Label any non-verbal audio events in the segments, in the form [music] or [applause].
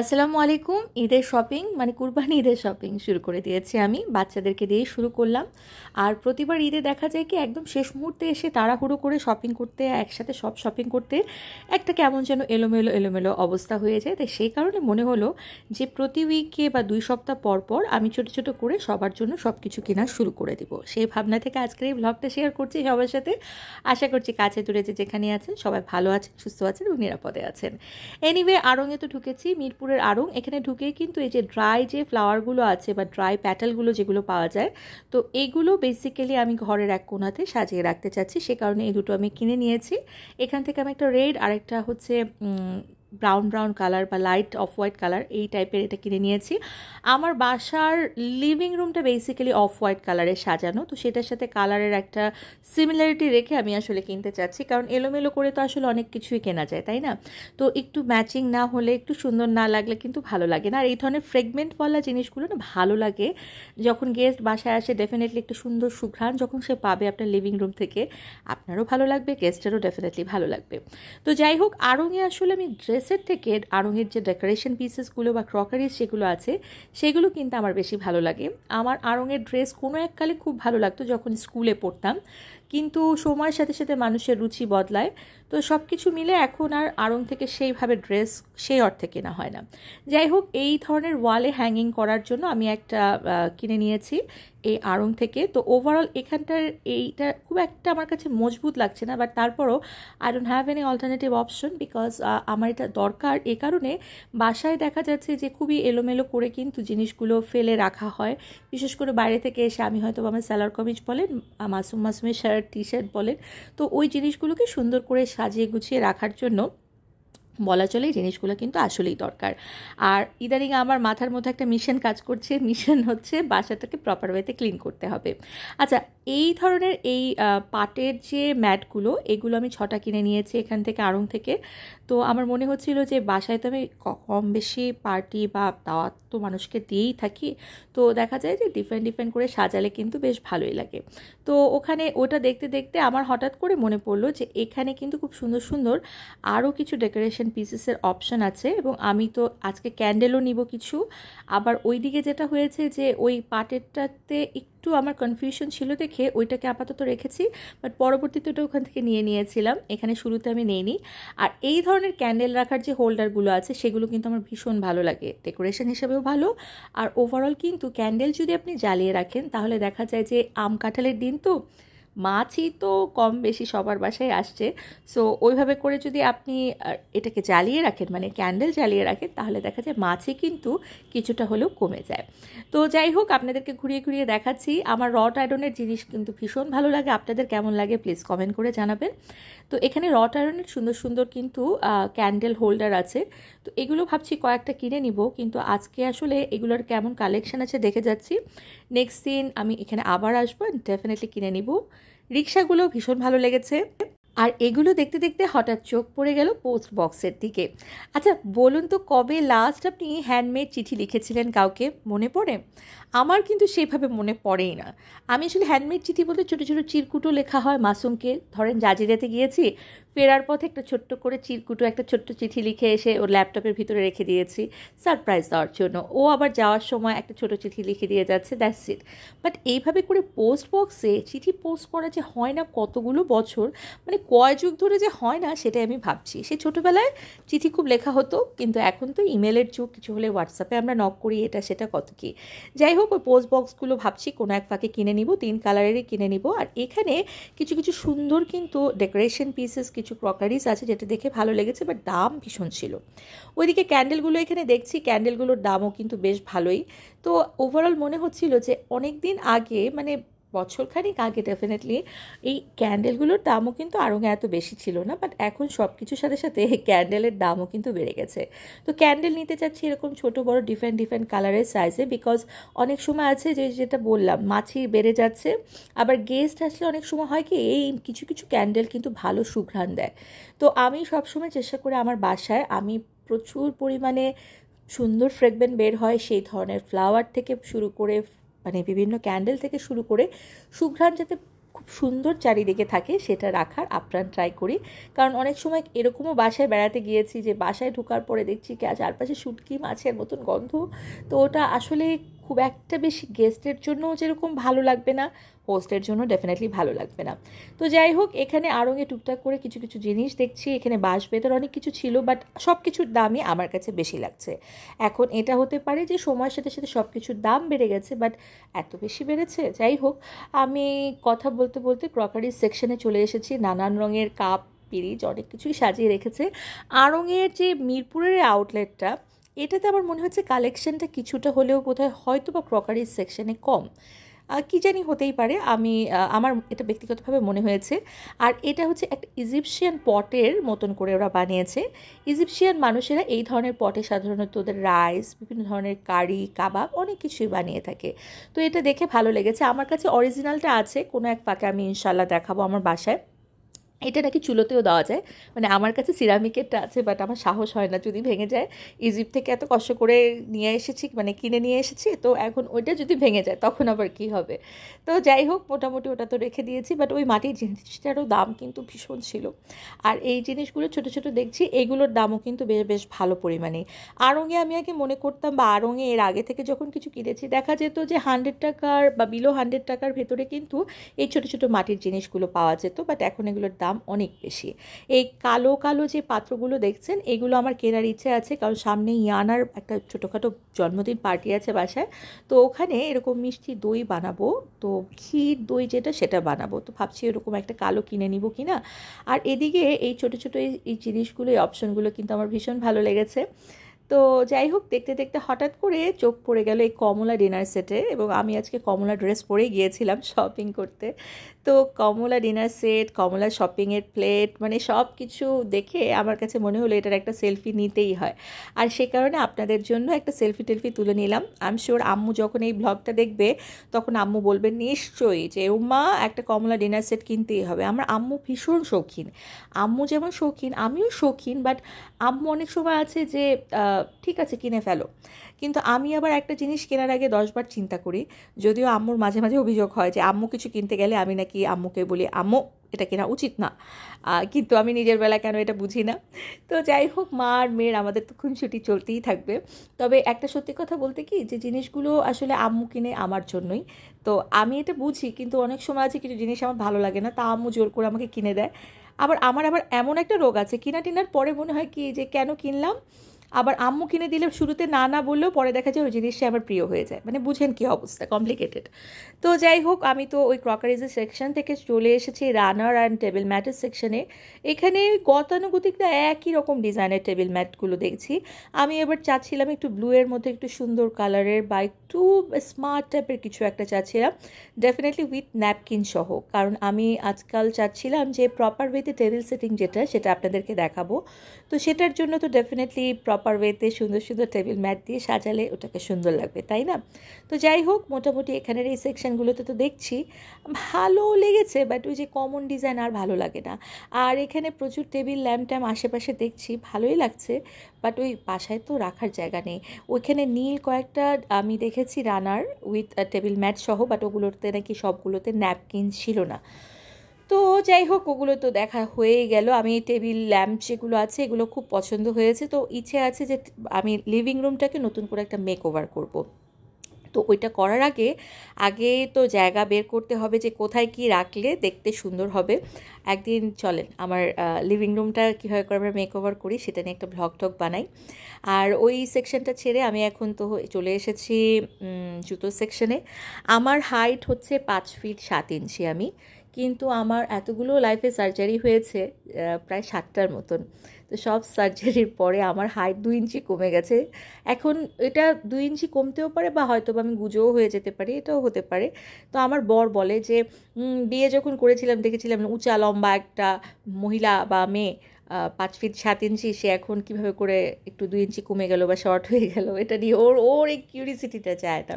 আসসালামু আলাইকুম ঈদের শপিং মানে কুরবানি ঈদের শপিং শুরু করে দিয়েছি আমি বাচ্চাদেরকে দিয়ে শুরু করলাম আর প্রতিবার ঈদে দেখা যায় কি একদম শেষ মুহূর্তে এসে তাড়াহুড়ো করে শপিং করতে একসাথে সব শপিং করতে একটা কেমন যেন এলোমেলো এলোমেলো অবস্থা হয়ে যায় তাই সেই কারণে মনে হলো যে প্রতি উইকে বা দুই সপ্তাহ পর পর আমি ছোট ছোট করে সবার জন্য সব কিছু কেনা শুরু করে দিব সেই ভাবনা থেকে আজকের এই ব্লগটা শেয়ার করছি সবার সাথে আশা করছি কাছে দূরে যে যেখানে আছেন সবাই ভালো আছেন সুস্থ আছেন এবং নিরাপদে আছেন এনিওয়ে আড়ঙে তো ঢুকেছি মিরপুর কর্পূরের আড়ং এখানে ঢুকেই কিন্তু এই যে ড্রাই যে ফ্লাওয়ারগুলো আছে বা ড্রাই প্যাটালগুলো যেগুলো পাওয়া যায় তো এগুলো বেসিক্যালি আমি ঘরের এক কোনাতে সাজিয়ে রাখতে চাচ্ছি সে কারণে এই দুটো আমি কিনে নিয়েছি এখান থেকে আমি একটা রেড আরেকটা হচ্ছে ব্রাউন ব্রাউন কালার বা লাইট অফ হোয়াইট কালার এই টাইপের এটা কিনে নিয়েছি আমার বাসার লিভিং রুমটা বেসিক্যালি অফ হোয়াইট কালারে সাজানো তো সেটার সাথে কালারের একটা সিমিলারিটি রেখে আমি আসলে কিনতে চাচ্ছি কারণ এলোমেলো করে তো আসলে অনেক কিছুই কেনা যায় তাই না তো একটু ম্যাচিং না হলে একটু সুন্দর না লাগলে কিন্তু ভালো লাগে না আর এই ধরনের ফ্রেগমেন্টওয়ালা জিনিসগুলো না ভালো লাগে যখন গেস্ট বাসায় আসে ডেফিনেটলি একটু সুন্দর সুঘ্রাণ যখন সে পাবে আপনার লিভিং রুম থেকে আপনারও ভালো লাগবে গেস্টেরও ডেফিনেটলি ভালো লাগবে তো যাই হোক আরও নিয়ে আসলে আমি ড্রেস ড্রেসের থেকে আরঙের যে ডেকোরেশন পিসেসগুলো বা ক্রকারিজ সেগুলো আছে সেগুলো কিন্তু আমার বেশি ভালো লাগে আমার আরঙের ড্রেস কোনো এককালে খুব ভালো লাগতো যখন স্কুলে পড়তাম কিন্তু সময়ের সাথে সাথে মানুষের রুচি বদলায় তো সব কিছু মিলে এখন আর আড়ং থেকে সেইভাবে ড্রেস সেই অর্থে কেনা হয় না যাই হোক এই ধরনের ওয়ালে হ্যাঙ্গিং করার জন্য আমি একটা কিনে নিয়েছি এই আড়ং থেকে তো ওভারঅল এখানটার এইটা খুব একটা আমার কাছে মজবুত লাগছে না বাট তারপরও I don't have any alternative option because আমার এটা দরকার এ কারণে বাসায় দেখা যাচ্ছে যে খুবই এলোমেলো করে কিন্তু জিনিসগুলো ফেলে রাখা হয় বিশেষ করে বাইরে থেকে এসে আমি হয়তো আমার স্যালার কমিজ বলেন মাসুম মাসুমের শার্ট টি শার্ট বলেন তো ওই জিনিসগুলোকে সুন্দর করে সাজিয়ে গুছিয়ে রাখার জন্য বলা চলে জিনিসগুলো কিন্তু আসলেই দরকার আর ইদানিং আমার মাথার মধ্যে একটা মিশন কাজ করছে মিশন হচ্ছে বাসাটাকে প্রপার ওয়েতে ক্লিন করতে হবে আচ্ছা এই ধরনের এই পাটের যে ম্যাটগুলো এগুলো আমি ছটা কিনে নিয়েছি এখান থেকে আড়ং থেকে তো আমার মনে হচ্ছিল যে বাসায় তো আমি কম বেশি পার্টি বা দাওয়াত তো মানুষকে দিয়েই থাকি তো দেখা যায় যে ডিফারেন্ট ডিফারেন্ট করে সাজালে কিন্তু বেশ ভালোই লাগে তো ওখানে ওটা দেখতে দেখতে আমার হঠাৎ করে মনে পড়লো যে এখানে কিন্তু খুব সুন্দর সুন্দর আরও কিছু ডেকোরেশন পিসেসের অপশন আছে এবং আমি তো আজকে ক্যান্ডেলও নিব কিছু আবার ওই দিকে যেটা হয়েছে যে ওই পাটেরটাতে একটু একটু আমার কনফিউশন ছিল দেখে ওইটাকে আপাতত রেখেছি বাট পরবর্তীতে ওটা ওখান থেকে নিয়ে নিয়েছিলাম এখানে শুরুতে আমি নিইনি আর এই ধরনের ক্যান্ডেল রাখার যে হোল্ডারগুলো আছে সেগুলো কিন্তু আমার ভীষণ ভালো লাগে ডেকোরেশন হিসেবেও ভালো আর ওভারঅল কিন্তু ক্যান্ডেল যদি আপনি জ্বালিয়ে রাখেন তাহলে দেখা যায় যে আম কাঁঠালের দিন তো মাছই তো কম বেশি সবার বাসায় আসছে সো ওইভাবে করে যদি আপনি এটাকে জ্বালিয়ে রাখেন মানে ক্যান্ডেল জ্বালিয়ে রাখেন তাহলে দেখা যায় মাছই কিন্তু কিছুটা হলেও কমে যায় তো যাই হোক আপনাদেরকে ঘুরিয়ে ঘুরিয়ে দেখাচ্ছি আমার রট আয়রনের জিনিস কিন্তু ভীষণ ভালো লাগে আপনাদের কেমন লাগে প্লিজ কমেন্ট করে জানাবেন তো এখানে রট আয়রনের সুন্দর সুন্দর কিন্তু ক্যান্ডেল হোল্ডার আছে তো এগুলো ভাবছি কয়েকটা কিনে নিব কিন্তু আজকে আসলে এগুলোর কেমন কালেকশন আছে দেখে যাচ্ছি নেক্সট দিন আমি এখানে আবার আসবো ডেফিনেটলি কিনে নিব রিক্সাগুলো ভীষণ ভালো লেগেছে আর এগুলো দেখতে দেখতে হঠাৎ চোখ পড়ে গেল পোস্ট বক্সের দিকে আচ্ছা বলুন তো কবে লাস্ট আপনি হ্যান্ডমেড চিঠি লিখেছিলেন কাউকে মনে পড়ে আমার কিন্তু সেভাবে মনে পড়েই না আমি আসলে হ্যান্ডমেড চিঠি বলতে ছোটো ছোটো চিরকুটো লেখা হয় মাসুমকে ধরেন জাজিরাতে গিয়েছি ফেরার পথে একটা ছোট্ট করে চিরকুটো একটা ছোট্ট চিঠি লিখে এসে ওর ল্যাপটপের ভিতরে রেখে দিয়েছি সারপ্রাইজ দেওয়ার জন্য ও আবার যাওয়ার সময় একটা ছোট চিঠি লিখে দিয়ে যাচ্ছে দ্যাটস ইট বাট এইভাবে করে পোস্ট বক্সে চিঠি পোস্ট করা যে হয় না কতগুলো বছর মানে কয় যুগ ধরে যে হয় না সেটাই আমি ভাবছি সে ছোটোবেলায় চিঠি খুব লেখা হতো কিন্তু এখন তো ইমেলের যুগ কিছু হলে হোয়াটসঅ্যাপে আমরা নক করি এটা সেটা কত কি যাই হোক ওই পোস্ট বক্সগুলো ভাবছি কোনো এক ফাঁকে কিনে নিব তিন কালারেরই কিনে নিব আর এখানে কিছু কিছু সুন্দর কিন্তু ডেকোরেশন পিসেস কিছু কিছু ক্রকারিস আছে যেটা দেখে ভালো লেগেছে বাট দাম ভীষণ ছিল ওইদিকে ক্যান্ডেলগুলো এখানে দেখছি ক্যান্ডেলগুলোর দামও কিন্তু বেশ ভালোই তো ওভারঅল মনে হচ্ছিল যে অনেক দিন আগে মানে বছর খানিক আগে ডেফিনেটলি এই ক্যান্ডেলগুলোর দামও কিন্তু আরও এত বেশি ছিল না বাট এখন সব কিছুর সাথে সাথে ক্যান্ডেলের দামও কিন্তু বেড়ে গেছে তো ক্যান্ডেল নিতে চাচ্ছি এরকম ছোট বড় ডিফারেন্ট ডিফারেন্ট কালারের সাইজে বিকজ অনেক সময় আছে যে যেটা বললাম মাছি বেড়ে যাচ্ছে আবার গেস্ট আসলে অনেক সময় হয় কি এই কিছু কিছু ক্যান্ডেল কিন্তু ভালো সুঘ্রাণ দেয় তো আমি সবসময় চেষ্টা করে আমার বাসায় আমি প্রচুর পরিমাণে সুন্দর ফ্রেগমেন্ট বের হয় সেই ধরনের ফ্লাওয়ার থেকে শুরু করে মানে বিভিন্ন ক্যান্ডেল থেকে শুরু করে সুঘ্রাণ যাতে খুব সুন্দর চারিদিকে থাকে সেটা রাখার আপ্রাণ ট্রাই করি কারণ অনেক সময় এরকমও বাসায় বেড়াতে গিয়েছি যে বাসায় ঢোকার পরে দেখছি চারপাশে শুটকি মাছের মতন গন্ধ তো ওটা আসলে খুব একটা বেশি গেস্টের জন্য যেরকম ভালো লাগবে না হোস্টের জন্য ডেফিনেটলি ভালো লাগবে না তো যাই হোক এখানে আরঙে টুকটাক করে কিছু কিছু জিনিস দেখছি এখানে বাঁশ বেতর অনেক কিছু ছিল বাট সব কিছুর দামই আমার কাছে বেশি লাগছে এখন এটা হতে পারে যে সময়ের সাথে সাথে সব কিছুর দাম বেড়ে গেছে বাট এত বেশি বেড়েছে যাই হোক আমি কথা বলতে বলতে ক্রকারি সেকশনে চলে এসেছি নানান রঙের কাপ পিরিচ অনেক কিছুই সাজিয়ে রেখেছে আড়ঙের যে মিরপুরের আউটলেটটা এটাতে আমার মনে হচ্ছে কালেকশনটা কিছুটা হলেও বোধহয় হয়তো বা ক্রকারির সেকশনে কম কি জানি হতেই পারে আমি আমার এটা ব্যক্তিগতভাবে মনে হয়েছে আর এটা হচ্ছে একটা ইজিপশিয়ান পটের মতন করে ওরা বানিয়েছে ইজিপশিয়ান মানুষেরা এই ধরনের পটে সাধারণত ওদের রাইস বিভিন্ন ধরনের কারি কাবাব অনেক কিছুই বানিয়ে থাকে তো এটা দেখে ভালো লেগেছে আমার কাছে অরিজিনালটা আছে কোনো এক পাকে আমি ইনশাল্লাহ দেখাবো আমার বাসায় এটা নাকি চুলোতেও দেওয়া যায় মানে আমার কাছে সিরামিকেরটা আছে বাট আমার সাহস হয় না যদি ভেঙে যায় ইজিপ্ট থেকে এত কষ্ট করে নিয়ে এসেছি মানে কিনে নিয়ে এসেছি তো এখন ওইটা যদি ভেঙে যায় তখন আবার কি হবে তো যাই হোক মোটামুটি ওটা তো রেখে দিয়েছি বাট ওই মাটির জিনিসটারও দাম কিন্তু ভীষণ ছিল আর এই জিনিসগুলো ছোট ছোট দেখছি এইগুলোর দামও কিন্তু বেশ বেশ ভালো পরিমাণে আরঙে আমি আগে মনে করতাম বা আরঙে এর আগে থেকে যখন কিছু কিনেছি দেখা যেত যে হান্ড্রেড টাকার বা বিলো হান্ড্রেড টাকার ভেতরে কিন্তু এই ছোট ছোট মাটির জিনিসগুলো পাওয়া যেত বাট এখন এগুলোর দাম দাম অনেক বেশি এই কালো কালো যে পাত্রগুলো দেখছেন এগুলো আমার কেনার ইচ্ছে আছে কারণ সামনে ইয়ানার একটা ছোটোখাটো জন্মদিন পার্টি আছে বাসায় তো ওখানে এরকম মিষ্টি দই বানাবো তো ক্ষীর দই যেটা সেটা বানাবো তো ভাবছি এরকম একটা কালো কিনে নিব কিনা আর এদিকে এই ছোট ছোটো এই জিনিসগুলো এই অপশনগুলো কিন্তু আমার ভীষণ ভালো লেগেছে তো যাই হোক দেখতে দেখতে হঠাৎ করে চোখ পড়ে গেল এই কমলা ডিনার সেটে এবং আমি আজকে কমলা ড্রেস পরেই গিয়েছিলাম শপিং [laughs] করতে তো কমলা ডিনার সেট কমলা শপিংয়ের প্লেট মানে সব কিছু দেখে আমার কাছে মনে হলো এটার একটা সেলফি নিতেই হয় আর সে কারণে আপনাদের জন্য একটা সেলফি টেলফি তুলে নিলাম আমি শিওর আম্মু যখন এই ব্লগটা দেখবে তখন আম্মু বলবে নিশ্চয়ই যে উম্মা একটা কমলা ডিনার সেট কিনতেই হবে আমার আম্মু ভীষণ শৌখিন আম্মু যেমন শৌখিন আমিও শৌখিন বাট আম্মু অনেক সময় আছে যে ঠিক আছে কিনে ফেলো কিন্তু আমি আবার একটা জিনিস কেনার আগে দশবার চিন্তা করি যদিও আম্মুর মাঝে মাঝে অভিযোগ হয় যে আম্মু কিছু কিনতে গেলে আমি নাকি আম্মুকে বলি আম্মু এটা কেনা উচিত না কিন্তু আমি নিজের বেলা কেন এটা বুঝি না তো যাই হোক মা আর মেয়ের আমাদের তো খুনছুটি চলতেই থাকবে তবে একটা সত্যি কথা বলতে কি যে জিনিসগুলো আসলে আম্মু কিনে আমার জন্যই তো আমি এটা বুঝি কিন্তু অনেক সময় আছে কিছু জিনিস আমার ভালো লাগে না তা আম্মু জোর করে আমাকে কিনে দেয় আবার আমার আবার এমন একটা রোগ আছে কিনা টিনার পরে মনে হয় কি যে কেন কিনলাম আবার আম্মু কিনে দিলে শুরুতে না না বললেও পরে দেখা যায় ওই জিনিসটা আমার প্রিয় হয়ে যায় মানে বুঝেন কী অবস্থা কমপ্লিকেটেড তো যাই হোক আমি তো ওই ক্রকারিজের সেকশন থেকে চলে এসেছি রানার অ্যান্ড টেবিল ম্যাটের সেকশনে এখানে গতানুগতিকটা একই রকম ডিজাইনের টেবিল ম্যাটগুলো দেখছি আমি এবার চাচ্ছিলাম একটু ব্লুয়ের মধ্যে একটু সুন্দর কালারের বা একটু স্মার্ট টাইপের কিছু একটা চাচ্ছিলাম ডেফিনেটলি উইথ ন্যাপকিন সহ কারণ আমি আজকাল চাচ্ছিলাম যে প্রপার ওয়েতে টেবিল সেটিং যেটা সেটা আপনাদেরকে দেখাবো তো সেটার জন্য তো ডেফিনেটলি প্রপার প্রপার ওয়েতে সুন্দর সুন্দর টেবিল ম্যাট দিয়ে সাজালে ওটাকে সুন্দর লাগবে তাই না তো যাই হোক মোটামুটি এখানের এই সেকশানগুলোতে তো দেখছি ভালো লেগেছে বাট ওই যে কমন ডিজাইন আর ভালো লাগে না আর এখানে প্রচুর টেবিল ল্যাম্প ট্যাম্প আশেপাশে দেখছি ভালোই লাগছে বাট ওই বাসায় তো রাখার জায়গা নেই ওইখানে নীল কয়েকটা আমি দেখেছি রানার উইথ টেবিল ম্যাট সহ বাট ওগুলোতে নাকি সবগুলোতে ন্যাপকিন ছিল না তো যাই হোক ওগুলো তো দেখা হয়ে গেল আমি টেবিল ল্যাম্প যেগুলো আছে এগুলো খুব পছন্দ হয়েছে তো ইচ্ছে আছে যে আমি লিভিং রুমটাকে নতুন করে একটা মেক ওভার করবো তো ওইটা করার আগে আগে তো জায়গা বের করতে হবে যে কোথায় কি রাখলে দেখতে সুন্দর হবে একদিন চলেন আমার লিভিং রুমটা কীভাবে করে আমরা মেক ওভার করি সেটা নিয়ে একটা ভ্লগ টক বানাই আর ওই সেকশনটা ছেড়ে আমি এখন তো চলে এসেছি জুতো সেকশনে আমার হাইট হচ্ছে পাঁচ ফিট সাত ইঞ্চি আমি কিন্তু আমার এতগুলো লাইফে সার্জারি হয়েছে প্রায় সাতটার মতন তো সব সার্জারির পরে আমার হাইট দুই ইঞ্চি কমে গেছে এখন এটা দুই ইঞ্চি কমতেও পারে বা হয়তো আমি গুজোও হয়ে যেতে পারি এটাও হতে পারে তো আমার বর বলে যে বিয়ে যখন করেছিলাম দেখেছিলাম উঁচা লম্বা একটা মহিলা বা মেয়ে পাঁচ ফিট সাত ইঞ্চি সে এখন কিভাবে করে একটু দুই ইঞ্চি কমে গেল বা শর্ট হয়ে গেল এটা নিয়ে ওর ওর এই কিউরিসিটিটা চায় এটা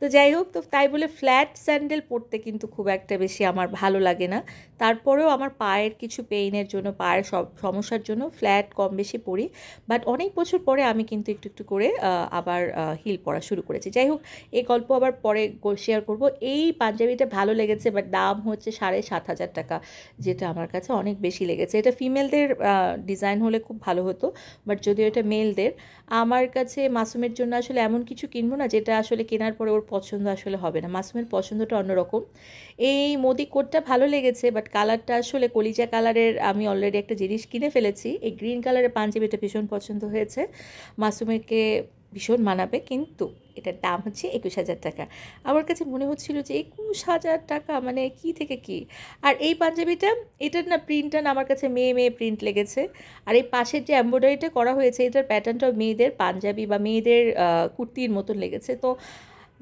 তো যাই হোক তো তাই বলে ফ্ল্যাট স্যান্ডেল পরতে কিন্তু খুব একটা বেশি আমার ভালো লাগে না তারপরেও আমার পায়ের কিছু পেইনের জন্য পায়ের সব সমস্যার জন্য ফ্ল্যাট কম বেশি পরি বাট অনেক বছর পরে আমি কিন্তু একটু একটু করে আবার হিল পরা শুরু করেছি যাই হোক এই গল্প আবার পরে শেয়ার করব এই পাঞ্জাবিটা ভালো লেগেছে বাট দাম হচ্ছে সাড়ে সাত হাজার টাকা যেটা আমার কাছে অনেক বেশি লেগেছে এটা ফিমেলদের ডিজাইন হলে খুব ভালো হতো বাট যদিও এটা মেলদের আমার কাছে মাসুমের জন্য আসলে এমন কিছু কিনবো না যেটা আসলে কেনার পরে ওর পছন্দ আসলে হবে না মাসুমের পছন্দটা অন্যরকম এই মোদি কোটটা ভালো লেগেছে বাট কালারটা আসলে কলিজা কালারের আমি অলরেডি একটা জিনিস কিনে ফেলেছি এই গ্রিন কালারের পাঞ্জাবিটা ভীষণ পছন্দ হয়েছে মাসুমেরকে ভীষণ মানাবে কিন্তু এটার দাম হচ্ছে একুশ হাজার টাকা আমার কাছে মনে হচ্ছিল যে একুশ হাজার টাকা মানে কি থেকে কি আর এই পাঞ্জাবিটা এটার না প্রিন্টটা না আমার কাছে মেয়ে মেয়ে প্রিন্ট লেগেছে আর এই পাশের যে এম্ব্রয়ডারিটা করা হয়েছে এটার প্যাটার্নটাও মেয়েদের পাঞ্জাবি বা মেয়েদের কুর্তির মতন লেগেছে তো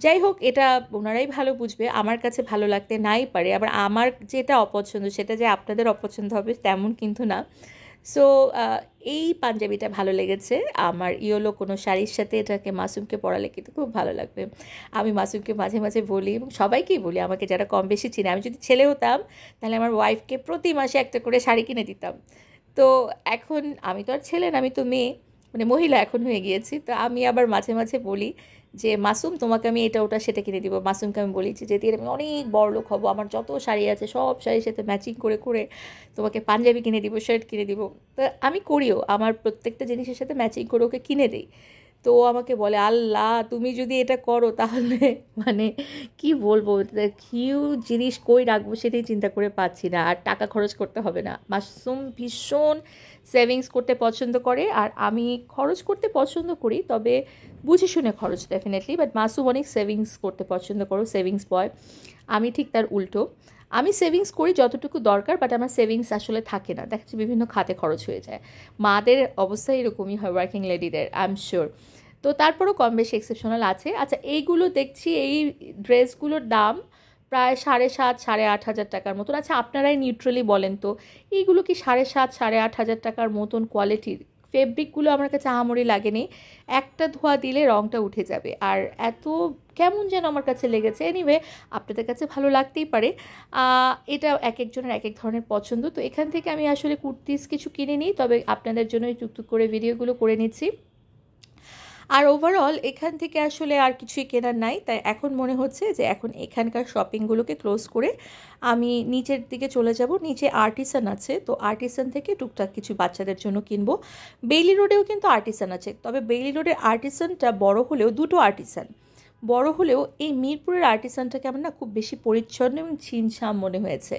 যাই হোক এটা ওনারাই ভালো বুঝবে আমার কাছে ভালো লাগতে নাই পারে আবার আমার যেটা অপছন্দ সেটা যে আপনাদের অপছন্দ হবে তেমন কিন্তু না সো এই পাঞ্জাবিটা ভালো লেগেছে আমার ইয়োলো কোনো শাড়ির সাথে এটাকে মাসুমকে পরালে কিন্তু খুব ভালো লাগবে আমি মাসুমকে মাঝে মাঝে বলি এবং সবাইকেই বলি আমাকে যারা কম বেশি চিনে আমি যদি ছেলে হতাম তাহলে আমার ওয়াইফকে প্রতি মাসে একটা করে শাড়ি কিনে দিতাম তো এখন আমি তো আর ছেলে না আমি তো মেয়ে মানে মহিলা এখন হয়ে গিয়েছি তো আমি আবার মাঝে মাঝে বলি যে মাসুম তোমাকে আমি এটা ওটা সেটা কিনে দিব মাসুমকে আমি বলি যে দিয়ে আমি অনেক বড় লোক হবো আমার যত শাড়ি আছে সব শাড়ির সাথে ম্যাচিং করে করে তোমাকে পাঞ্জাবি কিনে দিব শার্ট কিনে দিব তো আমি করিও আমার প্রত্যেকটা জিনিসের সাথে ম্যাচিং করে ওকে কিনে দিই তো আমাকে বলে আল্লাহ তুমি যদি এটা করো তাহলে [laughs] মানে কি বলবো কিউ জিনিস কই রাখবো সেটাই চিন্তা করে পাচ্ছি না আর টাকা খরচ করতে হবে না মাসুম ভীষণ সেভিংস করতে পছন্দ করে আর আমি খরচ করতে পছন্দ করি তবে বুঝে শুনে খরচ ডেফিনেটলি বাট মাসুম অনেক সেভিংস করতে পছন্দ করো সেভিংস বয় আমি ঠিক তার উল্টো আমি সেভিংস করি যতটুকু দরকার বাট আমার সেভিংস আসলে থাকে না দেখা যাচ্ছে বিভিন্ন খাতে খরচ হয়ে যায় মাদের অবস্থা এরকমই হয় ওয়ার্কিং লেডিদের আই এম শিওর তো তারপরও কম বেশি এক্সেপশনাল আছে আচ্ছা এইগুলো দেখছি এই ড্রেসগুলোর দাম প্রায় সাড়ে সাত সাড়ে আট হাজার টাকার মতন আচ্ছা আপনারাই নিউট্রালি বলেন তো এইগুলো কি সাড়ে সাত সাড়ে আট হাজার টাকার মতন কোয়ালিটির ফেব্রিকগুলো আমার কাছে আহামরি লাগেনি একটা ধোয়া দিলে রঙটা উঠে যাবে আর এত কেমন যেন আমার কাছে লেগেছে এনিওয়ে আপনাদের কাছে ভালো লাগতেই পারে এটা এক একজনের এক এক ধরনের পছন্দ তো এখান থেকে আমি আসলে কুর্তিস কিছু কিনে নিই তবে আপনাদের জন্য টুকটুক করে ভিডিওগুলো করে নিচ্ছি আর ওভারঅল এখান থেকে আসলে আর কিছুই কেনার নাই তাই এখন মনে হচ্ছে যে এখন এখানকার শপিংগুলোকে ক্লোজ করে আমি নিচের দিকে চলে যাব নিচে আর্টিসান আছে তো আর্টিসান থেকে টুকটাক কিছু বাচ্চাদের জন্য কিনবো বেইলি রোডেও কিন্তু আর্টিসান আছে তবে বেইলি রোডের আর্টিসানটা বড় হলেও দুটো আর্টিসান বড় হলেও এই মিরপুরের আর্টিসানটাকে আমার না খুব বেশি পরিচ্ছন্ন এবং ছিনছাম মনে হয়েছে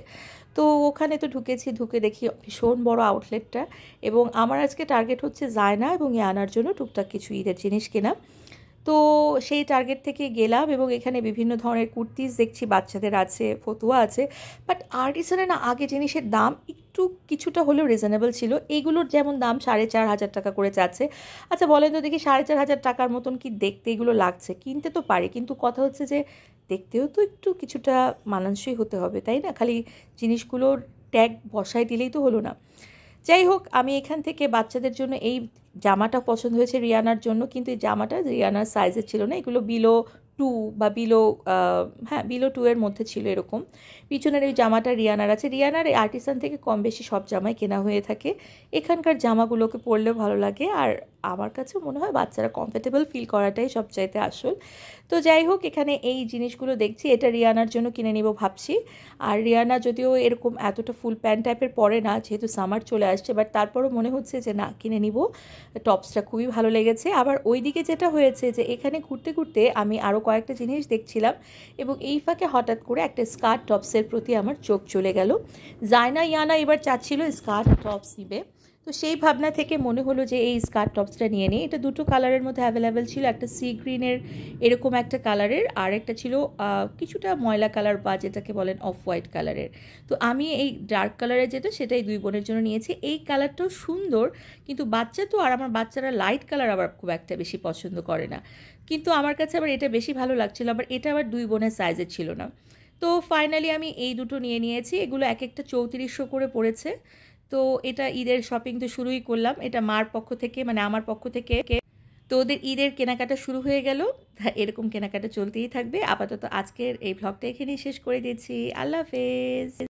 তো ওখানে তো ঢুকেছি ঢুকে দেখি ভীষণ বড় আউটলেটটা এবং আমার আজকে টার্গেট হচ্ছে যায় না এবং এ আনার জন্য টুকটাক কিছু ঈদের জিনিস কেনা তো সেই টার্গেট থেকে গেলাম এবং এখানে বিভিন্ন ধরনের কুর্তিস দেখছি বাচ্চাদের আছে ফতুয়া আছে বাট আর্টিসনে না আগে জিনিসের দাম একটু কিছুটা হলেও রিজনেবল ছিল এইগুলোর যেমন দাম সাড়ে চার হাজার টাকা করে যাচ্ছে আচ্ছা বলেন তো দেখি সাড়ে চার হাজার টাকার মতন কি দেখতে এগুলো লাগছে কিনতে তো পারে কিন্তু কথা হচ্ছে যে দেখতেও তো একটু কিছুটা মানানসই হতে হবে তাই না খালি জিনিসগুলোর ট্যাগ বসায় দিলেই তো হলো না যাই হোক আমি এখান থেকে বাচ্চাদের জন্য এই জামাটা পছন্দ হয়েছে রিয়ানার জন্য কিন্তু এই জামাটা রিয়ানার সাইজের ছিল না এগুলো বিলো টু বা বিলো হ্যাঁ বিলো টু এর মধ্যে ছিল এরকম পিছনের ওই জামাটা রিয়ানার আছে রিয়ানার এই আর্টিসান থেকে কম বেশি সব জামাই কেনা হয়ে থাকে এখানকার জামাগুলোকে পরলেও ভালো লাগে আর আমার কাছে মনে হয় বাচ্চারা কমফোর্টেবল ফিল করাটাই সবচাইতে আসল তো যাই হোক এখানে এই জিনিসগুলো দেখছি এটা রিয়ানার জন্য কিনে নিব ভাবছি আর রিয়ানা যদিও এরকম এতটা ফুল প্যান্ট টাইপের পরে না যেহেতু সামার চলে আসছে বাট তারপরও মনে হচ্ছে যে না কিনে নিব টপসটা খুবই ভালো লেগেছে আবার ওই দিকে যেটা হয়েছে যে এখানে ঘুরতে ঘুরতে আমি আরও কয়েকটা জিনিস দেখছিলাম এবং এই ফাঁকে হঠাৎ করে একটা স্কার্ট টপসের প্রতি আমার চোখ চলে গেল জায়না ইয়ানা এবার চাচ্ছিল স্কার্ট টপস নিবে তো সেই ভাবনা থেকে মনে হলো যে এই স্কার্ট টপসটা নিয়ে নিই এটা দুটো কালারের মধ্যে অ্যাভেলেবেল ছিল একটা সি গ্রিনের এরকম একটা কালারের আর একটা ছিল কিছুটা ময়লা কালার বা যেটাকে বলেন অফ হোয়াইট কালারের তো আমি এই ডার্ক কালারের যেটা সেটাই দুই বোনের জন্য নিয়েছি এই কালারটাও সুন্দর কিন্তু বাচ্চা তো আর আমার বাচ্চারা লাইট কালার আবার খুব একটা বেশি পছন্দ করে না কিন্তু আমার কাছে আবার এটা বেশি ভালো লাগছিলো আবার এটা আবার দুই বোনের সাইজের ছিল না তো ফাইনালি আমি এই দুটো নিয়ে নিয়েছি এগুলো এক একটা চৌত্রিশশো করে পড়েছে তো এটা ঈদের শপিং তো শুরুই করলাম এটা মার পক্ষ থেকে মানে আমার পক্ষ থেকে তো ওদের ঈদের কেনাকাটা শুরু হয়ে গেল এরকম কেনাকাটা চলতেই থাকবে আপাতত আজকের এই ভ্লগটা এখানেই শেষ করে দিয়েছি আল্লাহ হাফেজ